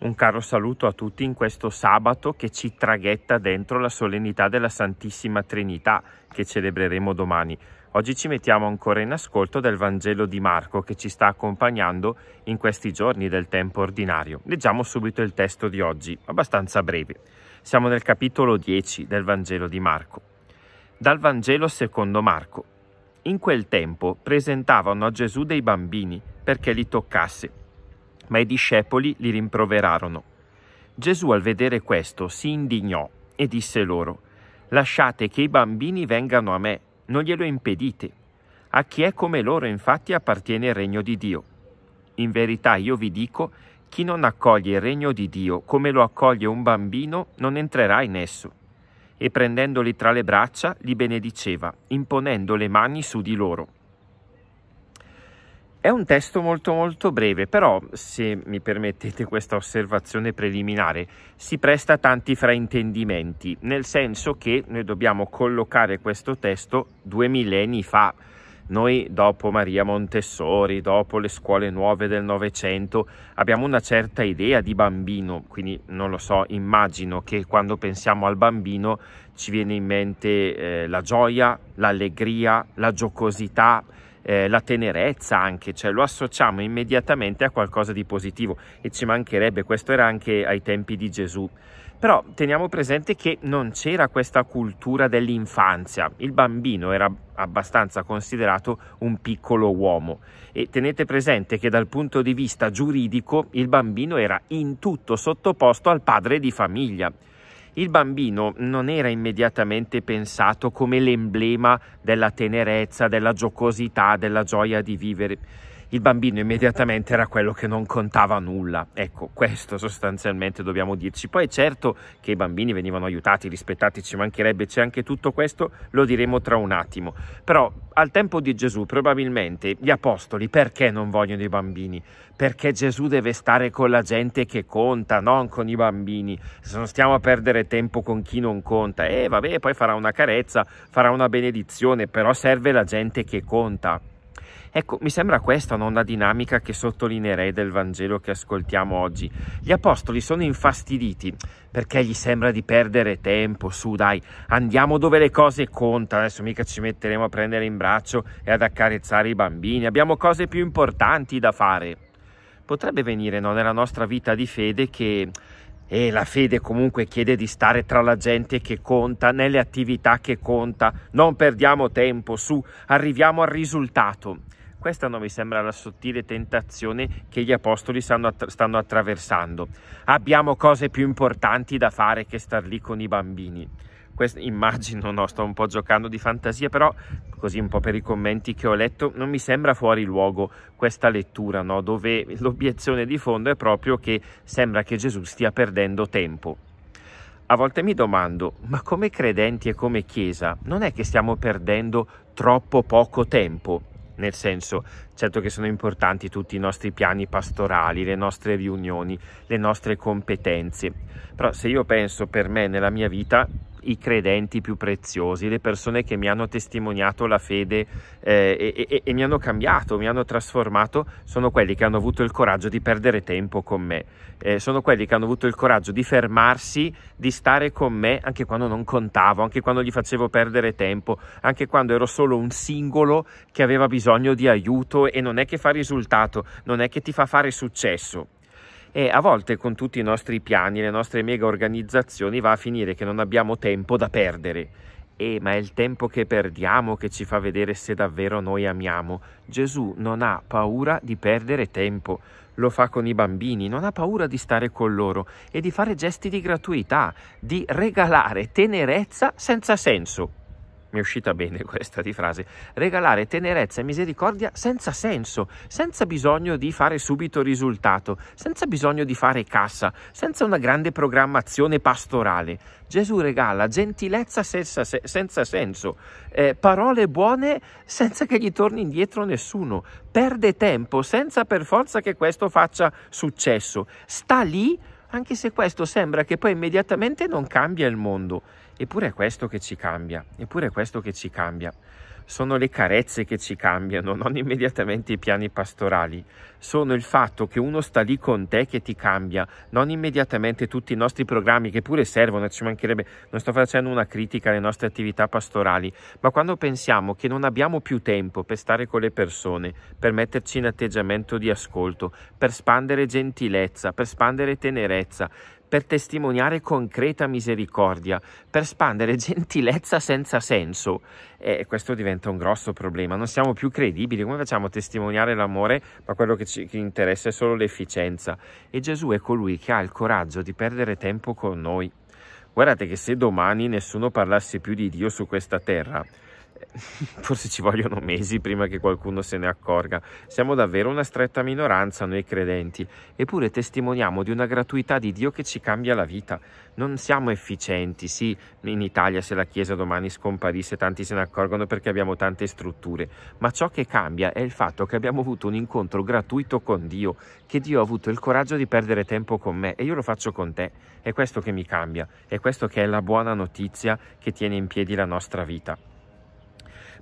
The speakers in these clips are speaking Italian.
Un caro saluto a tutti in questo sabato che ci traghetta dentro la solennità della Santissima Trinità che celebreremo domani. Oggi ci mettiamo ancora in ascolto del Vangelo di Marco che ci sta accompagnando in questi giorni del tempo ordinario. Leggiamo subito il testo di oggi, abbastanza breve. Siamo nel capitolo 10 del Vangelo di Marco. Dal Vangelo secondo Marco. In quel tempo presentavano a Gesù dei bambini perché li toccasse ma i discepoli li rimproverarono. Gesù al vedere questo si indignò e disse loro, Lasciate che i bambini vengano a me, non glielo impedite. A chi è come loro infatti appartiene il regno di Dio. In verità io vi dico, chi non accoglie il regno di Dio come lo accoglie un bambino non entrerà in esso. E prendendoli tra le braccia li benediceva, imponendo le mani su di loro. È un testo molto molto breve, però se mi permettete questa osservazione preliminare, si presta a tanti fraintendimenti, nel senso che noi dobbiamo collocare questo testo due millenni fa. Noi dopo Maria Montessori, dopo le scuole nuove del Novecento, abbiamo una certa idea di bambino, quindi non lo so, immagino che quando pensiamo al bambino ci viene in mente eh, la gioia, l'allegria, la giocosità, eh, la tenerezza anche, cioè lo associamo immediatamente a qualcosa di positivo e ci mancherebbe, questo era anche ai tempi di Gesù. Però teniamo presente che non c'era questa cultura dell'infanzia, il bambino era abbastanza considerato un piccolo uomo e tenete presente che dal punto di vista giuridico il bambino era in tutto sottoposto al padre di famiglia il bambino non era immediatamente pensato come l'emblema della tenerezza, della giocosità, della gioia di vivere il bambino immediatamente era quello che non contava nulla. Ecco, questo sostanzialmente dobbiamo dirci. Poi certo che i bambini venivano aiutati, rispettati, ci mancherebbe, c'è anche tutto questo, lo diremo tra un attimo. Però al tempo di Gesù probabilmente gli apostoli perché non vogliono i bambini? Perché Gesù deve stare con la gente che conta, non con i bambini. Se non stiamo a perdere tempo con chi non conta, eh vabbè, poi farà una carezza, farà una benedizione, però serve la gente che conta. Ecco, mi sembra questa la dinamica che sottolineerei del Vangelo che ascoltiamo oggi. Gli apostoli sono infastiditi perché gli sembra di perdere tempo, su dai, andiamo dove le cose contano, adesso mica ci metteremo a prendere in braccio e ad accarezzare i bambini, abbiamo cose più importanti da fare. Potrebbe venire no, nella nostra vita di fede che e la fede comunque chiede di stare tra la gente che conta, nelle attività che conta, non perdiamo tempo, su, arriviamo al risultato. Questa non mi sembra la sottile tentazione che gli apostoli stanno, att stanno attraversando. Abbiamo cose più importanti da fare che star lì con i bambini. Questo, immagino, no, sto un po' giocando di fantasia, però così un po' per i commenti che ho letto, non mi sembra fuori luogo questa lettura, no, dove l'obiezione di fondo è proprio che sembra che Gesù stia perdendo tempo. A volte mi domando, ma come credenti e come Chiesa, non è che stiamo perdendo troppo poco tempo? nel senso certo che sono importanti tutti i nostri piani pastorali, le nostre riunioni, le nostre competenze, però se io penso per me nella mia vita i credenti più preziosi, le persone che mi hanno testimoniato la fede eh, e, e, e mi hanno cambiato, mi hanno trasformato, sono quelli che hanno avuto il coraggio di perdere tempo con me, eh, sono quelli che hanno avuto il coraggio di fermarsi, di stare con me anche quando non contavo, anche quando gli facevo perdere tempo, anche quando ero solo un singolo che aveva bisogno di aiuto e non è che fa risultato, non è che ti fa fare successo e a volte con tutti i nostri piani, le nostre mega organizzazioni va a finire che non abbiamo tempo da perdere. E ma è il tempo che perdiamo che ci fa vedere se davvero noi amiamo. Gesù non ha paura di perdere tempo, lo fa con i bambini, non ha paura di stare con loro e di fare gesti di gratuità, di regalare tenerezza senza senso mi è uscita bene questa di frase, regalare tenerezza e misericordia senza senso, senza bisogno di fare subito risultato, senza bisogno di fare cassa, senza una grande programmazione pastorale. Gesù regala gentilezza senza, senza senso, eh, parole buone senza che gli torni indietro nessuno, perde tempo senza per forza che questo faccia successo, sta lì anche se questo sembra che poi immediatamente non cambia il mondo. Eppure è questo che ci cambia, eppure è questo che ci cambia. Sono le carezze che ci cambiano, non immediatamente i piani pastorali. Sono il fatto che uno sta lì con te che ti cambia, non immediatamente tutti i nostri programmi che pure servono, ci mancherebbe, non sto facendo una critica alle nostre attività pastorali, ma quando pensiamo che non abbiamo più tempo per stare con le persone, per metterci in atteggiamento di ascolto, per spandere gentilezza, per spandere tenerezza, per testimoniare concreta misericordia, per spandere gentilezza senza senso. E questo diventa un grosso problema, non siamo più credibili, come facciamo a testimoniare l'amore, ma quello che ci interessa è solo l'efficienza. E Gesù è colui che ha il coraggio di perdere tempo con noi. Guardate che se domani nessuno parlasse più di Dio su questa terra, forse ci vogliono mesi prima che qualcuno se ne accorga. Siamo davvero una stretta minoranza noi credenti, eppure testimoniamo di una gratuità di Dio che ci cambia la vita. Non siamo efficienti, sì, in Italia se la Chiesa domani scomparisse tanti se ne accorgono perché abbiamo tante strutture, ma ciò che cambia è il fatto che abbiamo avuto un incontro gratuito con Dio, che Dio ha avuto il coraggio di perdere tempo con me e io lo faccio con te. È questo che mi cambia, è questo che è la buona notizia che tiene in piedi la nostra vita.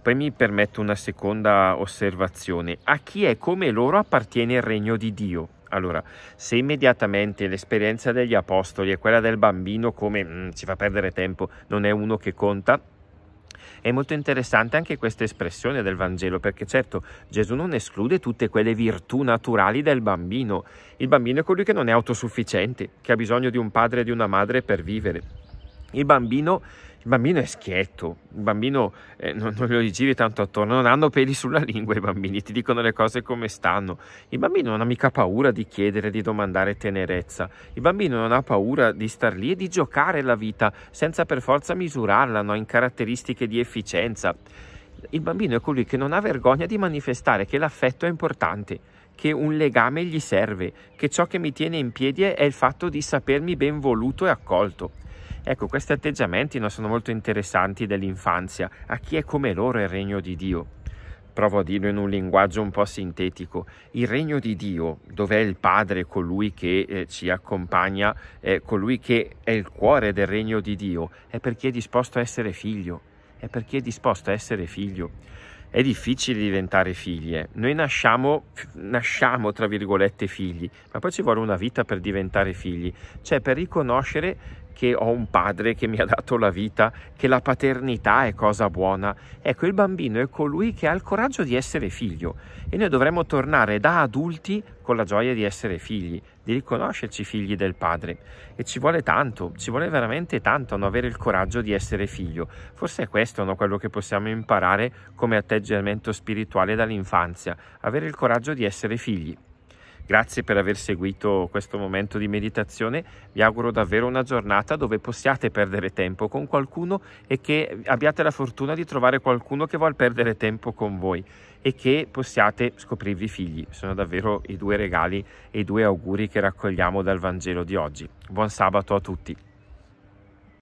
Poi mi permetto una seconda osservazione. A chi è come loro appartiene il regno di Dio? Allora, se immediatamente l'esperienza degli apostoli e quella del bambino come mh, mm, ci fa perdere tempo, non è uno che conta, è molto interessante anche questa espressione del Vangelo, perché certo Gesù non esclude tutte quelle virtù naturali del bambino. Il bambino è colui che non è autosufficiente, che ha bisogno di un padre e di una madre per vivere. Il bambino il bambino è schietto, il bambino eh, non, non lo giri tanto attorno, non hanno peli sulla lingua i bambini, ti dicono le cose come stanno. Il bambino non ha mica paura di chiedere, di domandare tenerezza. Il bambino non ha paura di star lì e di giocare la vita senza per forza misurarla no? in caratteristiche di efficienza. Il bambino è colui che non ha vergogna di manifestare che l'affetto è importante, che un legame gli serve, che ciò che mi tiene in piedi è il fatto di sapermi ben voluto e accolto. Ecco, questi atteggiamenti non sono molto interessanti dell'infanzia, a chi è come loro il regno di Dio. Provo a dirlo in un linguaggio un po' sintetico. Il regno di Dio, dov'è il Padre, colui che eh, ci accompagna, eh, colui che è il cuore del regno di Dio, è per chi è disposto a essere figlio, è per chi è disposto a essere figlio è difficile diventare figlie. Eh. Noi nasciamo, nasciamo, tra virgolette, figli, ma poi ci vuole una vita per diventare figli, cioè per riconoscere che ho un padre che mi ha dato la vita, che la paternità è cosa buona. Ecco, il bambino è colui che ha il coraggio di essere figlio e noi dovremmo tornare da adulti con la gioia di essere figli, di riconoscerci figli del padre. E ci vuole tanto, ci vuole veramente tanto non avere il coraggio di essere figlio. Forse è questo no, quello che possiamo imparare come atteggiamento spirituale dall'infanzia, avere il coraggio di essere figli. Grazie per aver seguito questo momento di meditazione, vi auguro davvero una giornata dove possiate perdere tempo con qualcuno e che abbiate la fortuna di trovare qualcuno che vuole perdere tempo con voi e che possiate scoprirvi figli. Sono davvero i due regali e i due auguri che raccogliamo dal Vangelo di oggi. Buon sabato a tutti!